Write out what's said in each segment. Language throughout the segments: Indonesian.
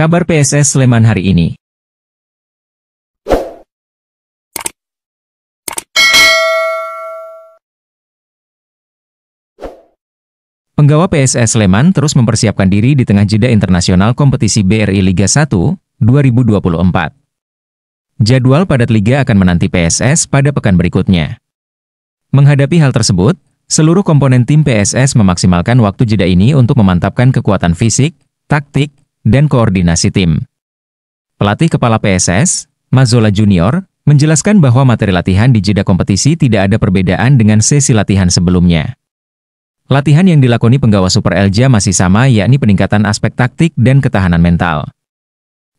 Kabar PSS Sleman hari ini. Penggawa PSS Sleman terus mempersiapkan diri di tengah jeda internasional kompetisi BRI Liga 1 2024. Jadwal padat liga akan menanti PSS pada pekan berikutnya. Menghadapi hal tersebut, seluruh komponen tim PSS memaksimalkan waktu jeda ini untuk memantapkan kekuatan fisik, taktik, dan koordinasi tim. Pelatih kepala PSS, Mazola Junior, menjelaskan bahwa materi latihan di jeda kompetisi tidak ada perbedaan dengan sesi latihan sebelumnya. Latihan yang dilakoni penggawa Super Elja masih sama yakni peningkatan aspek taktik dan ketahanan mental.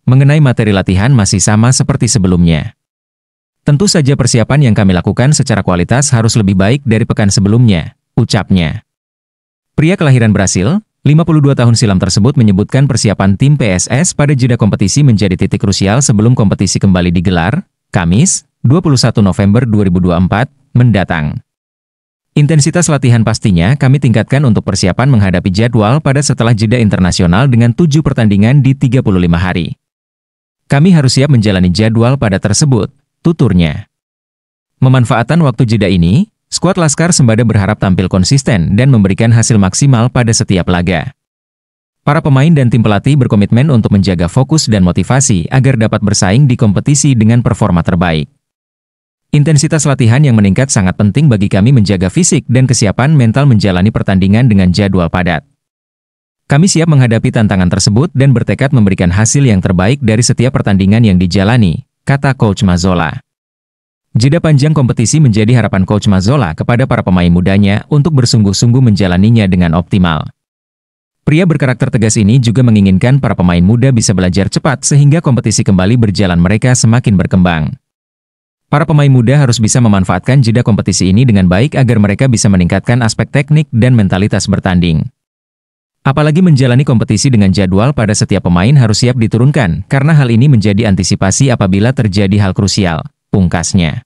Mengenai materi latihan masih sama seperti sebelumnya. Tentu saja persiapan yang kami lakukan secara kualitas harus lebih baik dari pekan sebelumnya, ucapnya. Pria kelahiran Brasil, 52 tahun silam tersebut menyebutkan persiapan tim PSS pada jeda kompetisi menjadi titik krusial sebelum kompetisi kembali digelar, Kamis, 21 November 2024, mendatang. Intensitas latihan pastinya kami tingkatkan untuk persiapan menghadapi jadwal pada setelah jeda internasional dengan 7 pertandingan di 35 hari. Kami harus siap menjalani jadwal pada tersebut, tuturnya. Memanfaatkan waktu jeda ini, skuad Laskar Sembada berharap tampil konsisten dan memberikan hasil maksimal pada setiap laga. Para pemain dan tim pelatih berkomitmen untuk menjaga fokus dan motivasi agar dapat bersaing di kompetisi dengan performa terbaik. Intensitas latihan yang meningkat sangat penting bagi kami menjaga fisik dan kesiapan mental menjalani pertandingan dengan jadwal padat. Kami siap menghadapi tantangan tersebut dan bertekad memberikan hasil yang terbaik dari setiap pertandingan yang dijalani, kata Coach Mazola. Jeda panjang kompetisi menjadi harapan Coach Mazola kepada para pemain mudanya untuk bersungguh-sungguh menjalaninya dengan optimal. Pria berkarakter tegas ini juga menginginkan para pemain muda bisa belajar cepat sehingga kompetisi kembali berjalan mereka semakin berkembang. Para pemain muda harus bisa memanfaatkan jeda kompetisi ini dengan baik agar mereka bisa meningkatkan aspek teknik dan mentalitas bertanding. Apalagi menjalani kompetisi dengan jadwal pada setiap pemain harus siap diturunkan, karena hal ini menjadi antisipasi apabila terjadi hal krusial pungkasnya.